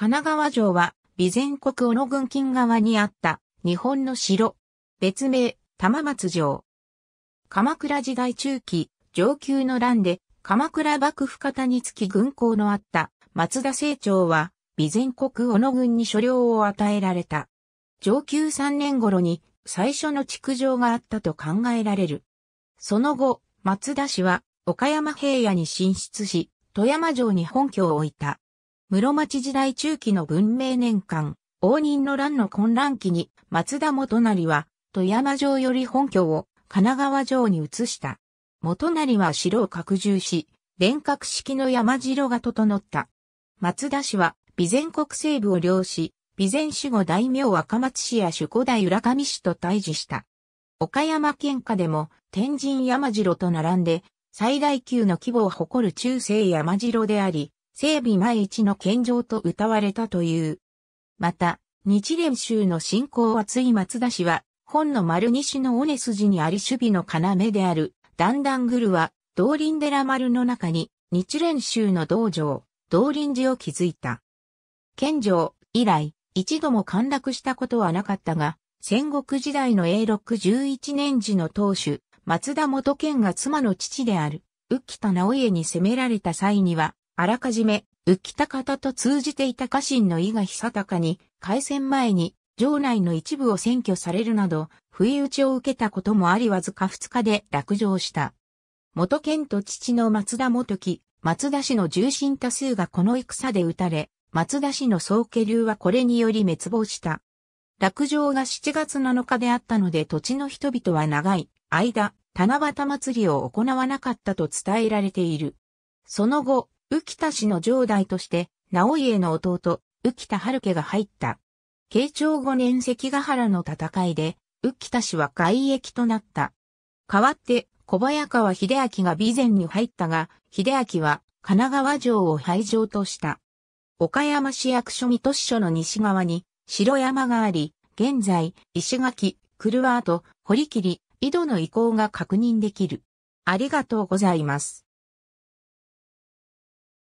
神奈川城は、備前国小野軍近側にあった日本の城。別名、玉松城。鎌倉時代中期、上級の乱で、鎌倉幕府方につき軍港のあった松田清張は、備前国小野軍に所領を与えられた。上級3年頃に最初の築城があったと考えられる。その後、松田氏は岡山平野に進出し、富山城に本拠を置いた。室町時代中期の文明年間、応仁の乱の混乱期に、松田元成は、富山城より本拠を神奈川城に移した。元成は城を拡充し、連閣式の山城が整った。松田氏は、備前国西部を領し、備前守護大名若松氏や守護大浦上氏と対峙した。岡山県下でも天神山城と並んで最大級の規模を誇る中世山城であり、整備前一の献上と謳われたという。また、日蓮宗の信仰はつい松田氏は、本の丸西の尾根筋にあり守備の要である、ダンダングルは、道林寺丸の中に、日蓮宗の道場、道林寺を築いた。献上以来、一度も陥落したことはなかったが、戦国時代の永禄11年時の当主、松田元健が妻の父である、浮田直家に攻められた際には、あらかじめ、浮田方と通じていた家臣の伊賀久隆に、開戦前に、城内の一部を占拠されるなど、不意打ちを受けたこともありわずか二日で落城した。元県と父の松田元木、松田氏の重臣多数がこの戦で撃たれ、松田氏の宗家流はこれにより滅亡した。落城が7月7日であったので土地の人々は長い間、七夕祭りを行わなかったと伝えられている。その後、浮田氏の上代として、直家の弟、浮田春家が入った。慶長五年関ヶ原の戦いで、浮田氏は外役となった。代わって、小早川秀明が備前に入ったが、秀明は神奈川城を廃城とした。岡山市役所水都市所の西側に城山があり、現在、石垣、クワート、堀切、井戸の遺構が確認できる。ありがとうございます。